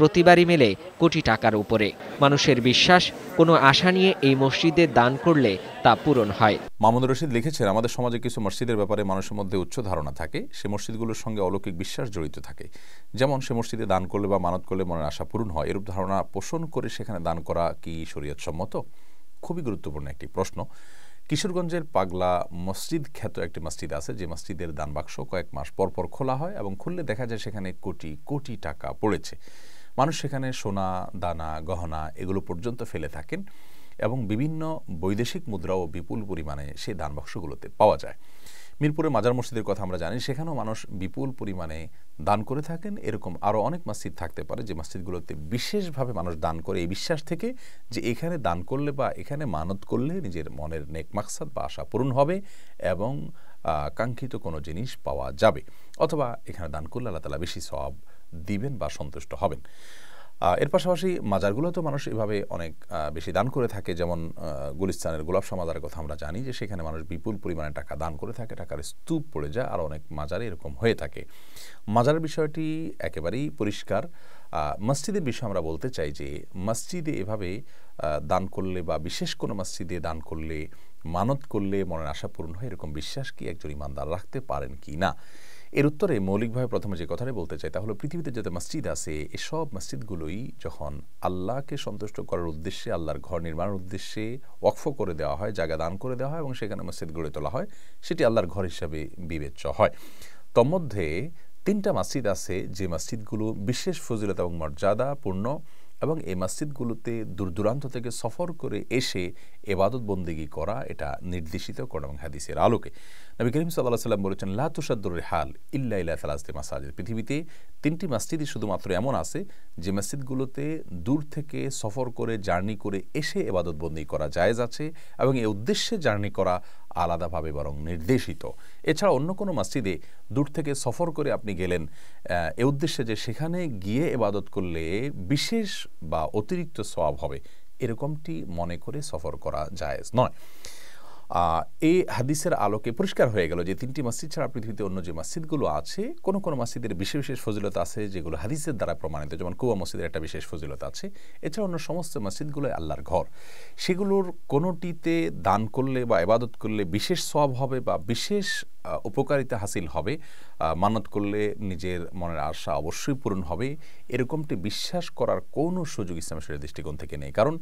প্রতিবারই মেলে কোটি টাকার উপরে মানুষের বিশ্বাস কোনো আশা নিয়ে এই মসজিদে দান করলে তা পূরণ হয় মামুন রশিদ লিখেছেন আমাদের সমাজে কিছু মসজিদের ব্যাপারে মানুষের মধ্যে উচ্চ ধারণা থাকে সে মসজিদগুলোর সঙ্গে অলৌকিক বিশ্বাস জড়িত থাকে যেমন সে মসজিদে দান করলে বা মানত করলে মনের আশা পূরণ হয় এরূপ ধারণা পোষণ করে সেখানে দান করা কি শরীয়ত সম্মত খুবই গুরুত্বপূর্ণ একটি প্রশ্ন কিশোরগঞ্জের পাগলা মসজিদ খ্যাত একটি মসজিদ আছে যে মসজিদের দান বাক্স কয়েক মাস পরপর খোলা হয় এবং খুললে দেখা যায় সেখানে কোটি কোটি টাকা পড়েছে মানুষ সেখানে সোনা দানা গহনা এগুলো পর্যন্ত ফেলে থাকেন এবং বিভিন্ন বৈদেশিক মুদ্রাও বিপুল পরিমাণে সেই দানবাক্সগুলোতে পাওয়া যায় মিরপুরে মাজার মসজিদের কথা আমরা জানি সেখানেও মানুষ বিপুল পরিমাণে দান করে থাকেন এরকম আরও অনেক মসজিদ থাকতে পারে যে মসজিদগুলোতে বিশেষভাবে মানুষ দান করে এই বিশ্বাস থেকে যে এখানে দান করলে বা এখানে মানত করলে নিজের মনের নেক মাকসাদ বা আশা পূরণ হবে এবং কাঙ্ক্ষিত কোনো জিনিস পাওয়া যাবে অথবা এখানে দান করলে আল্লাহ তালা বেশি সব দিবেন বা সন্তুষ্ট হবেন এর পাশাপাশি মাজারগুলো তো মানুষ এভাবে অনেক বেশি দান করে থাকে যেমন গুলিস্তানের গোলাপ সমাজারের কথা আমরা জানি যে সেখানে মানুষ বিপুল পরিমাণে টাকা দান করে থাকে টাকার স্তূপ পড়ে যায় আর অনেক মাজারে এরকম হয়ে থাকে মাজারের বিষয়টি একেবারেই পরিষ্কার মসজিদের বিষয়ে আমরা বলতে চাই যে মসজিদে এভাবে দান করলে বা বিশেষ কোনো মসজিদে দান করলে মানত করলে মনের আশা পূরণ হয় এরকম বিশ্বাস কি একজন ইমানদার রাখতে পারেন কি না এর উত্তরে মৌলিকভাবে প্রথমে যে কথাটা বলতে চাই তা হলো পৃথিবীতে যত মসজিদ আছে এসব মসজিদগুলোই যখন আল্লাহকে সন্তুষ্ট করার উদ্দেশ্যে আল্লাহর ঘর নির্মাণের উদ্দেশ্যে ওয়কফ করে দেওয়া হয় জায়গা দান করে দেওয়া হয় এবং সেখানে মসজিদ গড়ে তোলা হয় সেটি আল্লাহর ঘর হিসাবে বিবেচ্য হয় তন্মধ্যে তিনটা মসজিদ আছে যে মসজিদগুলো বিশেষ ফজিলত এবং মর্যাদাপূর্ণ এবং এই মসজিদগুলোতে দূর দূরান্ত থেকে সফর করে এসে এবাদত বন্দিগি করা এটা নির্দেশিত করা এবং হাদিসের আলোকে নবী করিম সাল্লাহ সাল্লাম বলেছেন লাতুসাদ্দুর হাল ইল্লা ইল্লা তালাস্তি মাসাজিদ পৃথিবীতে তিনটি মসজিদই শুধুমাত্র এমন আছে যে মসজিদগুলোতে দূর থেকে সফর করে জার্নি করে এসে এবাদত বন্দি করা জায়েজ আছে এবং এই উদ্দেশ্যে জার্নি করা আলাদাভাবে বরং নির্দেশিত এছাড়া অন্য কোনো মসজিদে দূর থেকে সফর করে আপনি গেলেন এ উদ্দেশ্যে যে সেখানে গিয়ে এবাদত করলে বিশেষ বা অতিরিক্ত স্বভাব হবে এরকমটি মনে করে সফর করা যায় নয় এই হাদিসের আলোকে পরিষ্কার হয়ে গেল যে তিনটি মসজিদ ছাড়া পৃথিবীতে অন্য যে মসজিদগুলো আছে কোন কোন মসজিদের বিশেষ বিশেষ ফজিলত আছে যেগুলো হাদিসের দ্বারা প্রমাণিত যেমন কুয়া মসজিদের একটা বিশেষ ফজিলত আছে এছাড়া অন্য সমস্ত মসজিদগুলো আল্লাহর ঘর সেগুলোর কোনোটিতে দান করলে বা এবাদত করলে বিশেষ সব হবে বা বিশেষ উপকারিতা হাসিল হবে মানত করলে নিজের মনের আশা অবশ্যই পূরণ হবে এরকমটি বিশ্বাস করার কোনো সুযোগ ইসলামের দৃষ্টিকোণ থেকে নেই কারণ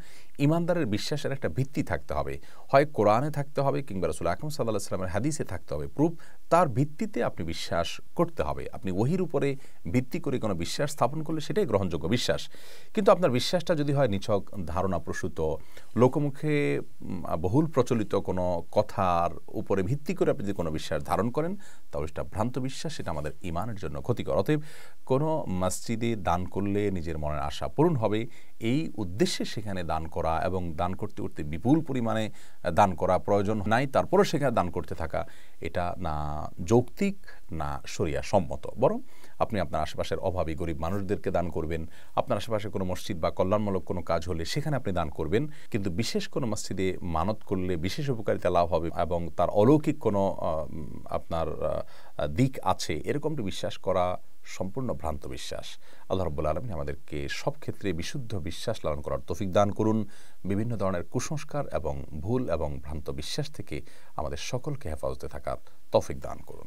ইমানদারের বিশ্বাসের একটা ভিত্তি থাকতে হবে হয় কোরআনে থাকতে থাকতে হবে কিংবা রসুল আকরম সাল্লাহ আসলামের হাদিসে থাকতে হবে প্রুফ তার ভিত্তিতে আপনি বিশ্বাস করতে হবে আপনি ওহির উপরে ভিত্তি করে কোনো বিশ্বাস স্থাপন করলে সেটাই গ্রহণযোগ্য বিশ্বাস কিন্তু আপনার বিশ্বাসটা যদি হয় নিছক ধারণা প্রসূত লোকমুখে বহুল প্রচলিত কোনো কথার উপরে ভিত্তি করে আপনি যদি কোনো বিশ্বাস ধারণ করেন তাহলে সেটা ভ্রান্ত বিশ্বাস সেটা আমাদের ইমানের জন্য ক্ষতিকর অতএব কোনো মসজিদে দান করলে নিজের মনের আশা পূরণ হবে এই উদ্দেশ্যে সেখানে দান করা এবং দান করতে করতে বিপুল পরিমাণে দান করা প্রয়োজন নাই তারপরে সেখানে দান করতে থাকা এটা না যৌক্তিক না সরিয়া সম্মত বরং আপনি আপনার আশেপাশের অভাবী গরিব মানুষদেরকে দান করবেন আপনার আশেপাশে কোনো মসজিদ বা কল্যাণমূলক কোনো কাজ হলে সেখানে আপনি দান করবেন কিন্তু বিশেষ কোনো মসজিদে মানত করলে বিশেষ উপকারিতা লাভ হবে এবং তার অলৌকিক কোনো আপনার দিক আছে এরকমটি বিশ্বাস করা সম্পূর্ণ ভ্রান্ত বিশ্বাস আল্লাহ রব্বুল আলমী আমাদেরকে সব ক্ষেত্রে বিশুদ্ধ বিশ্বাস লালন করার তফিক দান করুন বিভিন্ন ধরনের কুসংস্কার এবং ভুল এবং ভ্রান্ত বিশ্বাস থেকে আমাদের সকলকে হেফাজতে থাকার তফিক দান করুন